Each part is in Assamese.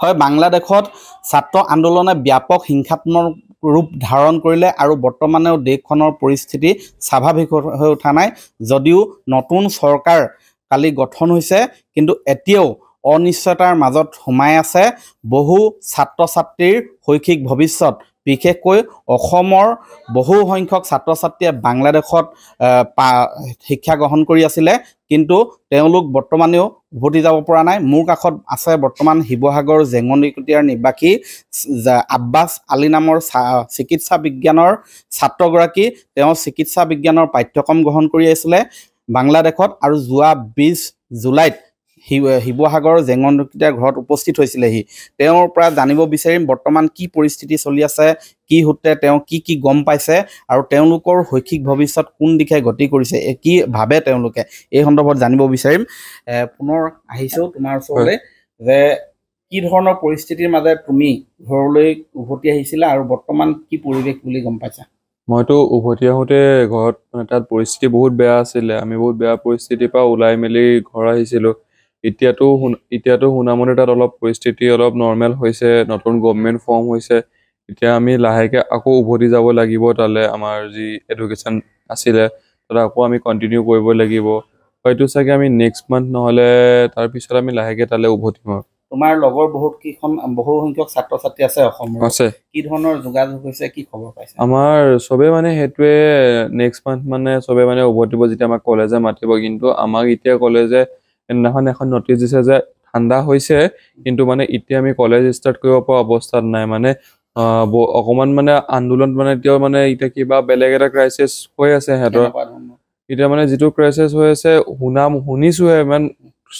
হয় বাংলাদেশত ছাত্ৰ আন্দোলনে ব্যাপক হিংসাত্মক ৰূপ ধাৰণ কৰিলে আৰু বৰ্তমানেও দেশখনৰ পৰিস্থিতি স্বাভাৱিক হৈ উঠা নাই যদিও নতুন চৰকাৰ কালি গঠন হৈছে কিন্তু এতিয়াও অনিশ্চয়তাৰ মাজত সোমাই আছে বহু ছাত্ৰ ছাত্ৰীৰ শৈক্ষিক ভৱিষ্যত বিশেষকৈ অসমৰ বহু সংখ্যক ছাত্ৰ ছাত্ৰীয়ে বাংলাদেশত শিক্ষা গ্ৰহণ কৰি আছিলে কিন্তু তেওঁলোক বৰ্তমানেও উভতি যাব পৰা নাই মোৰ কাষত আছে বৰ্তমান শিৱসাগৰ জেঙনিকটীয়াৰ নিবাসী আব্বাছ আলী নামৰ চিকিৎসা বিজ্ঞানৰ ছাত্ৰগৰাকী তেওঁ চিকিৎসা বিজ্ঞানৰ পাঠ্যক্ৰম গ্ৰহণ কৰি আছিলে বাংলাদেশত আৰু যোৱা বিছ জুলাইত শিৱ শিৱসাগৰৰ জেঙনকিতাৰ ঘৰত উপস্থিত হৈছিলেহি তেওঁৰ পৰা জানিব বিচাৰিম বৰ্তমান কি পৰিস্থিতি চলি আছে কি সূত্ৰে তেওঁ কি কি গম পাইছে আৰু তেওঁলোকৰ শৈক্ষিক ভৱিষ্যত কোন দিশে গতি কৰিছে কি ভাবে তেওঁলোকে এই সন্দৰ্ভত জানিব বিচাৰিম পুনৰ আহিছোঁ তোমাৰ ওচৰলৈ যে কি ধৰণৰ পৰিস্থিতিৰ মাজে তুমি ঘৰলৈ উভতি আহিছিলা আৰু বৰ্তমান কি পৰিৱেশ বুলি গম পাইছা মইতো উভতি আহোঁতে ঘৰত মানে তাত পৰিস্থিতি বহুত বেয়া আছিলে আমি বহুত বেয়া পৰিস্থিতিৰ পৰা ওলাই মেলি ঘৰ আহিছিলোঁ এতিয়াতো এতিয়াতো শুনামতে তাত অলপ পৰিস্থিতি অলপ নৰ্মেল হৈছে নতুন গভমেণ্ট ফৰ্ম হৈছে এতিয়া আমি লাহেকৈ আকৌ উভতি যাব লাগিব তালৈ আমাৰ যি এডুকেশ্যন আছিলে তাত আকৌ আমি কণ্টিনিউ কৰিব লাগিব হয়তো চাগে আমি নেক্সট মান্থ নহ'লে তাৰপিছত আমি লাহেকৈ তালৈ উভতিম আৰু তোমাৰ লগৰ বহুত কেইখন বহু সংখ্যক ছাত্ৰ ছাত্ৰী আছে অসমৰ আছে কি ধৰণৰ যোগাযোগ হৈছে কি খবৰ পাইছে আমাৰ চবেই মানে সেইটোৱে নেক্সট মান্থ মানে চবেই মানে উভতিব যেতিয়া আমাক কলেজে মাতিব কিন্তু আমাক এতিয়া কলেজে সেইদিনাখন এখন ন'টিছ দিছে যে ঠাণ্ডা হৈছে কিন্তু মানে এতিয়া আমি কলেজ ষ্টাৰ্ট কৰিব পৰা অৱস্থাত নাই মানে অকণমান মানে আন্দোলন মানে এতিয়াও মানে এতিয়া কিবা বেলেগ এটা ক্ৰাইচিছ হৈ আছে সিহঁতৰ এতিয়া মানে যিটো ক্ৰাইচিছ হৈ আছে শুনা শুনিছোঁহে ইমান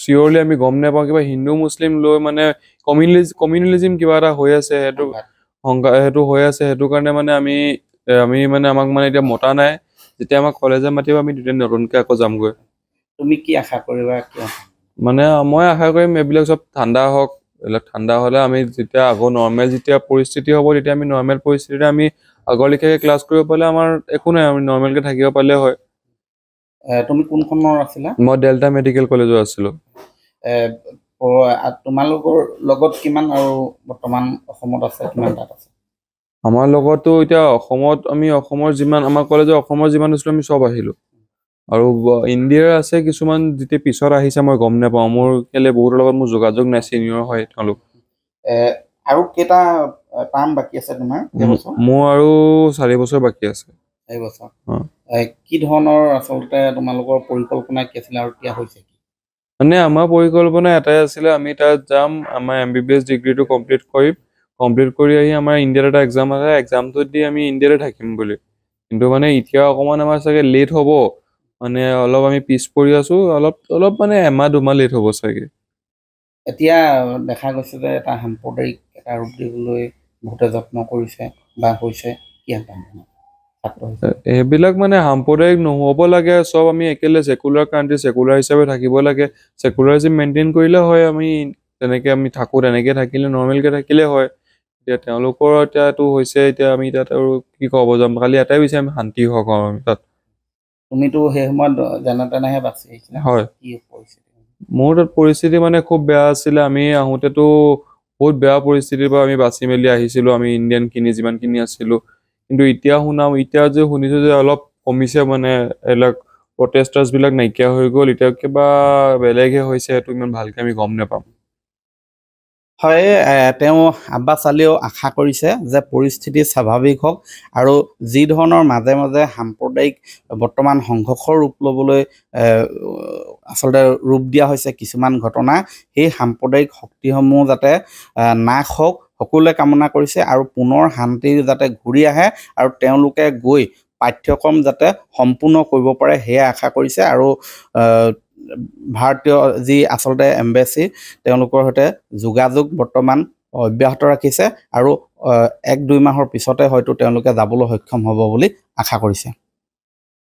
চিয়'ৰলি আমি গম নাপাওঁ কিবা হিন্দু মুছলিম লৈ মানে কমিউনিজিম কমিউনিলিজিম কিবা এটা হৈ আছে সেইটো সংঘাত সেইটো হৈ আছে সেইটো কাৰণে মানে আমি আমি মানে আমাক মানে এতিয়া মতা নাই যেতিয়া আমাক কলেজে মাতিব আমি তেতিয়া নতুনকৈ আকৌ যামগৈ তুমি কি আশা কৰিবা কিয় মানে মই আশা কৰিম এইবিলাক চব ঠাণ্ডা হওক এইবিলাক ঠাণ্ডা হ'লে আমি যেতিয়া আকৌ নৰ্মেল যেতিয়া পৰিস্থিতি হ'ব তেতিয়া আমি নৰ্মেল পৰিস্থিতিতে আমি আগৰ লেখিয়াকৈ ক্লাছ কৰিব পাৰিলে আমাৰ একো নাই আমি নৰ্মেলকৈ থাকিব পাৰিলে হয় তুমি কোনখনৰ আছিলা মই ডেল্টা মেডিকেল কলেজৰ আছিলো তোমালোকৰ লগত কিমান আৰু বৰ্তমান অসমত আছে কিমান তাত আছে আমাৰ লগতো এতিয়া অসমত আমি অসমৰ যিমান আমাৰ কলেজৰ অসমৰ যিমান আছিলোঁ আমি চব আহিলোঁ আৰু ইণ্ডিয়াৰ আছে কিছুমান যেতিয়া পিছত আহিছে মই গম নাপাওঁ মোৰ কেলে বহুতৰ লগত মোৰ যোগাযোগ নাই চিনিয়ৰ হয় তেওঁলোক আৰু কেইটা টাৰ্ম বাকী আছে তোমাৰ মোৰ আৰু চাৰি বছৰ বাকী আছে কি ধৰণৰ আচলতে তোমালোকৰ পৰিকল্পনা কি আছিলে আৰু কিয় হৈছে মানে আমাৰ পৰিকল্পনা এটাই আছিলে আমি তাত যাম আমাৰ এম বি বি এছ ডিগ্ৰীটো কমপ্লিট কৰিম কমপ্লিট কৰি আহি আমাৰ ইণ্ডিয়াত এটা এক্সাম আছে এক্সামটো দি আমি ইণ্ডিয়াতে থাকিম বুলি কিন্তু মানে এতিয়া অকণমান আমাৰ চাগে লেট হ'ব মানে অলপ আমি পিছ পৰি আছো অলপ অলপ মানে এমাহ দুমাহ লেট হ'ব চাগে এতিয়া দেখা গৈছে যে এটা সাম্প্ৰদায়িক এটা ৰূপ দিবলৈ বহুতে যত্ন কৰিছে বা হৈছে সেইবিলাক মানে সাম্প্ৰদায়িক নহ'ব লাগে চব আমি একেলগে চেকুলাৰ কাণ্ট্ৰি চেকুলাৰ হিচাপে থাকিব লাগে চেকুলাৰিজিম মেইনটেইন কৰিলে হয় আমি তেনেকৈ আমি থাকোঁ তেনেকৈ থাকিলে নৰ্মেলকৈ থাকিলে হয় এতিয়া তেওঁলোকৰ এতিয়াতো হৈছে এতিয়া আমি তাত আৰু কি ক'ব যাম খালি এটাই বিচাৰিম শান্তি হওক আমি তাত তুমিতো সেই সময়ত যেনে তেনেহে বাচি আহিছিলা হয় কি পৰিস্থিতি মোৰ পৰিস্থিতি মানে খুব বেয়া আছিলে আমি আহোঁতেতো বহুত বেয়া পৰিস্থিতিৰ পৰা আমি বাচি মেলি আহিছিলোঁ আমি ইণ্ডিয়ান কিনি যিমানখিনি আছিলোঁ কিন্তু এতিয়া শুনাম এতিয়া যে শুনিছোঁ যে অলপ কমিছে মানে এইবিলাক প্ৰটেষ্টাৰ্ছবিলাক নাইকিয়া হৈ গ'ল এতিয়া কিবা বেলেগহে হৈছে সেইটো ইমান ভালকৈ আমি গম নাপাম হয় তেওঁ আব্বাছ আলীয়েও আশা কৰিছে যে পৰিস্থিতি স্বাভাৱিক হওক আৰু যি ধৰণৰ মাজে মাজে সাম্প্ৰদায়িক বৰ্তমান সংঘৰ্ষৰ ৰূপ ল'বলৈ আচলতে ৰূপ দিয়া হৈছে কিছুমান ঘটনা সেই সাম্প্ৰদায়িক শক্তিসমূহ যাতে নাশ হওক সকলোৱে কামনা কৰিছে আৰু পুনৰ শান্তি যাতে ঘূৰি আহে আৰু তেওঁলোকে গৈ পাঠ্যক্ৰম যাতে সম্পূৰ্ণ কৰিব পাৰে সেয়া আশা কৰিছে আৰু ভাৰতীয় যি আচলতে এম্বেচি তেওঁলোকৰ সৈতে যোগাযোগ বৰ্তমান অব্যাহত ৰাখিছে আৰু এক দুই মাহৰ পিছতে হয়তো তেওঁলোকে যাবলৈ সক্ষম হ'ব বুলি আশা কৰিছে